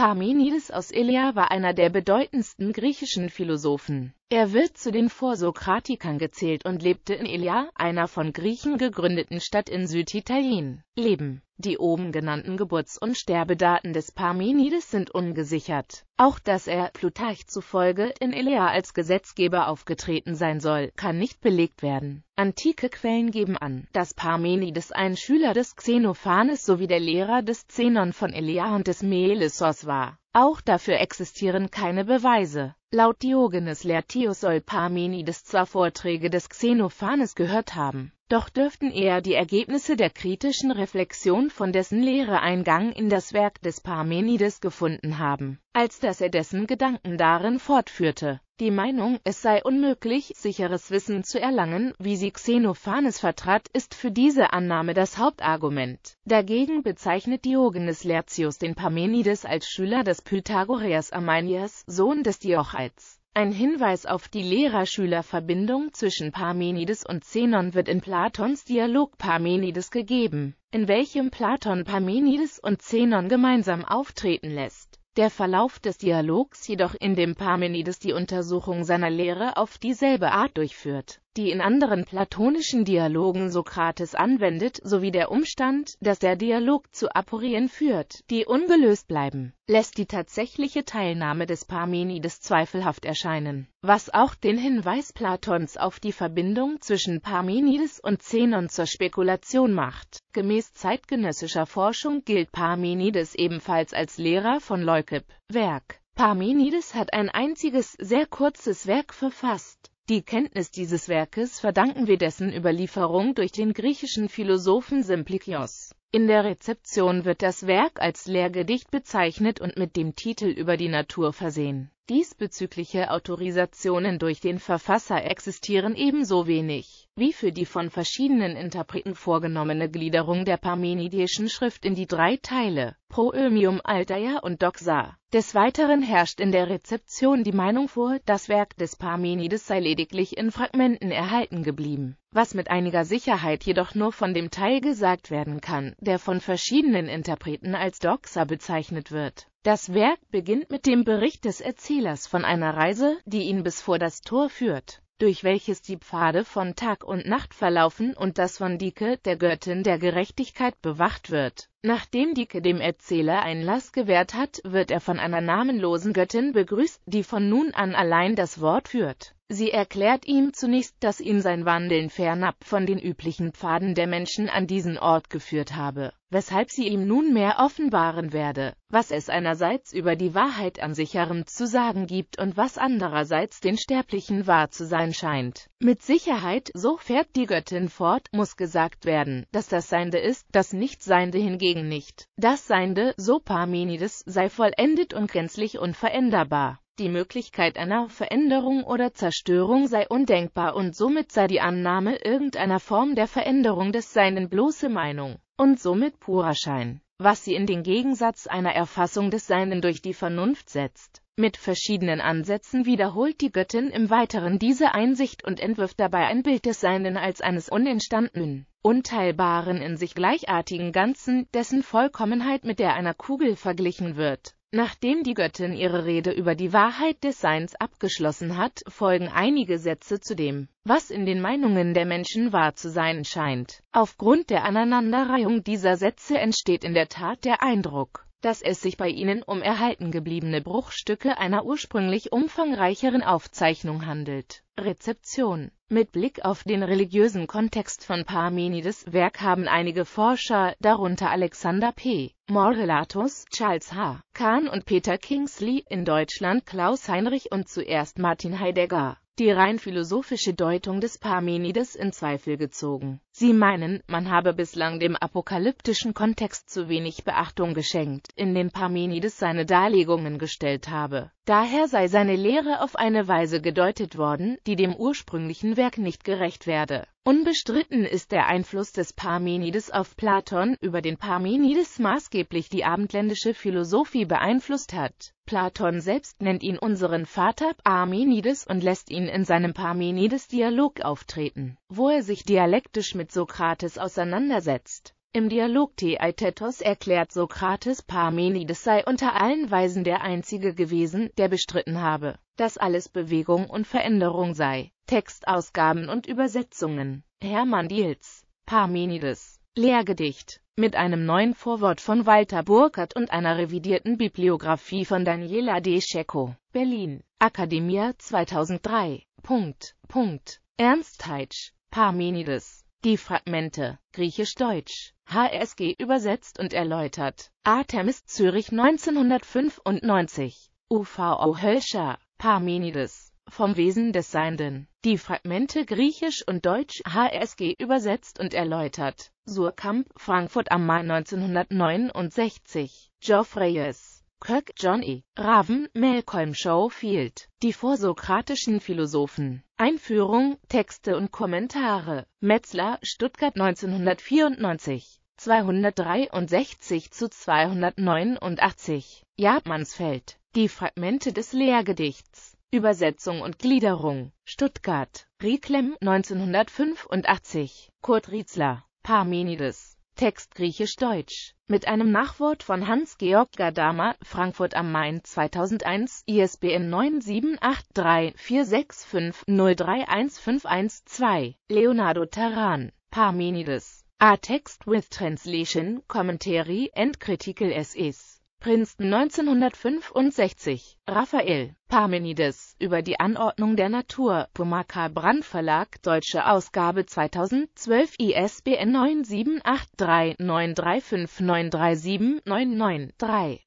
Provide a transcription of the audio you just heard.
Parmenides aus Ilia war einer der bedeutendsten griechischen Philosophen. Er wird zu den Vorsokratikern gezählt und lebte in Elia, einer von Griechen gegründeten Stadt in Süditalien. Leben Die oben genannten Geburts- und Sterbedaten des Parmenides sind ungesichert. Auch dass er, Plutarch zufolge, in Elia als Gesetzgeber aufgetreten sein soll, kann nicht belegt werden. Antike Quellen geben an, dass Parmenides ein Schüler des Xenophanes sowie der Lehrer des Zenon von Elia und des Melissos war. Auch dafür existieren keine Beweise. Laut Diogenes lehrt soll Parmenides zwar Vorträge des Xenophanes gehört haben, doch dürften eher die Ergebnisse der kritischen Reflexion von dessen Lehre Eingang in das Werk des Parmenides gefunden haben, als dass er dessen Gedanken darin fortführte. Die Meinung, es sei unmöglich, sicheres Wissen zu erlangen, wie sie Xenophanes vertrat, ist für diese Annahme das Hauptargument. Dagegen bezeichnet Diogenes Lertius den Parmenides als Schüler des Pythagoreas Amanias, Sohn des Diocheids. Ein Hinweis auf die Lehrer-Schüler-Verbindung zwischen Parmenides und Zenon wird in Platons Dialog Parmenides gegeben, in welchem Platon Parmenides und Zenon gemeinsam auftreten lässt der Verlauf des Dialogs jedoch, in dem Parmenides die Untersuchung seiner Lehre auf dieselbe Art durchführt die in anderen platonischen Dialogen Sokrates anwendet, sowie der Umstand, dass der Dialog zu Aporien führt, die ungelöst bleiben, lässt die tatsächliche Teilnahme des Parmenides zweifelhaft erscheinen, was auch den Hinweis Platons auf die Verbindung zwischen Parmenides und Zenon zur Spekulation macht. Gemäß zeitgenössischer Forschung gilt Parmenides ebenfalls als Lehrer von Leukip. Werk Parmenides hat ein einziges, sehr kurzes Werk verfasst, die Kenntnis dieses Werkes verdanken wir dessen Überlieferung durch den griechischen Philosophen Simplikios. In der Rezeption wird das Werk als Lehrgedicht bezeichnet und mit dem Titel Über die Natur versehen Diesbezügliche Autorisationen durch den Verfasser existieren ebenso wenig, wie für die von verschiedenen Interpreten vorgenommene Gliederung der parmenidischen Schrift in die drei Teile, Proömium, Altair und Doxa. Des Weiteren herrscht in der Rezeption die Meinung vor, das Werk des Parmenides sei lediglich in Fragmenten erhalten geblieben, was mit einiger Sicherheit jedoch nur von dem Teil gesagt werden kann, der von verschiedenen Interpreten als Doxa bezeichnet wird. Das Werk beginnt mit dem Bericht des Erzählers von einer Reise, die ihn bis vor das Tor führt, durch welches die Pfade von Tag und Nacht verlaufen und das von Dike, der Göttin der Gerechtigkeit, bewacht wird. Nachdem Dike dem Erzähler Einlass gewährt hat, wird er von einer namenlosen Göttin begrüßt, die von nun an allein das Wort führt. Sie erklärt ihm zunächst, dass ihn sein Wandeln fernab von den üblichen Pfaden der Menschen an diesen Ort geführt habe, weshalb sie ihm nunmehr offenbaren werde, was es einerseits über die Wahrheit an sicherem zu sagen gibt und was andererseits den Sterblichen wahr zu sein scheint. Mit Sicherheit, so fährt die Göttin fort, muss gesagt werden, dass das Seinde ist, das Nichtseinde hingegen hingegen nicht. Das Seiende, so Parmenides, sei vollendet und gänzlich unveränderbar. Die Möglichkeit einer Veränderung oder Zerstörung sei undenkbar und somit sei die Annahme irgendeiner Form der Veränderung des Seienden bloße Meinung und somit purer Schein, was sie in den Gegensatz einer Erfassung des Seienden durch die Vernunft setzt. Mit verschiedenen Ansätzen wiederholt die Göttin im Weiteren diese Einsicht und entwirft dabei ein Bild des Seinen als eines unentstandenen, unteilbaren in sich gleichartigen Ganzen, dessen Vollkommenheit mit der einer Kugel verglichen wird. Nachdem die Göttin ihre Rede über die Wahrheit des Seins abgeschlossen hat, folgen einige Sätze zu dem, was in den Meinungen der Menschen wahr zu sein scheint. Aufgrund der Aneinanderreihung dieser Sätze entsteht in der Tat der Eindruck, dass es sich bei ihnen um erhalten gebliebene Bruchstücke einer ursprünglich umfangreicheren Aufzeichnung handelt. Rezeption Mit Blick auf den religiösen Kontext von Parmenides Werk haben einige Forscher, darunter Alexander P. Morrelatus, Charles H. Kahn und Peter Kingsley, in Deutschland Klaus Heinrich und zuerst Martin Heidegger, die rein philosophische Deutung des Parmenides in Zweifel gezogen Sie meinen, man habe bislang dem apokalyptischen Kontext zu wenig Beachtung geschenkt, in den Parmenides seine Darlegungen gestellt habe. Daher sei seine Lehre auf eine Weise gedeutet worden, die dem ursprünglichen Werk nicht gerecht werde. Unbestritten ist der Einfluss des Parmenides auf Platon, über den Parmenides maßgeblich die abendländische Philosophie beeinflusst hat. Platon selbst nennt ihn unseren Vater Parmenides und lässt ihn in seinem Parmenides-Dialog auftreten wo er sich dialektisch mit Sokrates auseinandersetzt. Im Dialog Theaitetos erklärt Sokrates Parmenides sei unter allen Weisen der Einzige gewesen, der bestritten habe, dass alles Bewegung und Veränderung sei. Textausgaben und Übersetzungen Hermann Diels, Parmenides, Lehrgedicht mit einem neuen Vorwort von Walter Burkert und einer revidierten Bibliografie von Daniela Schecko. Berlin, Akademia 2003. Punkt, Punkt. Ernst Heitsch Parmenides. Die Fragmente, griechisch-deutsch, HSG übersetzt und erläutert. Artemis Zürich 1995, UVO Hölscher, Parmenides, vom Wesen des Seienden. Die Fragmente griechisch und deutsch, HSG übersetzt und erläutert. Surkamp, Frankfurt am Main 1969, Geoffreyes. Kirk, John E. Raven, Malcolm Schofield, die vorsokratischen Philosophen. Einführung, Texte und Kommentare. Metzler, Stuttgart 1994. 263 zu 289. Jaap Die Fragmente des Lehrgedichts. Übersetzung und Gliederung. Stuttgart. Rieklem 1985. Kurt Rietzler. Parmenides. Text griechisch-deutsch. Mit einem Nachwort von Hans-Georg Gadamer, Frankfurt am Main 2001, ISBN 9783465031512. Leonardo Taran, Parmenides. A Text with Translation, Commentary and Critical Essays. Princeton 1965, Raphael Parmenides, über die Anordnung der Natur, Pomaka Brand Verlag, deutsche Ausgabe 2012, ISBN 9783935937993.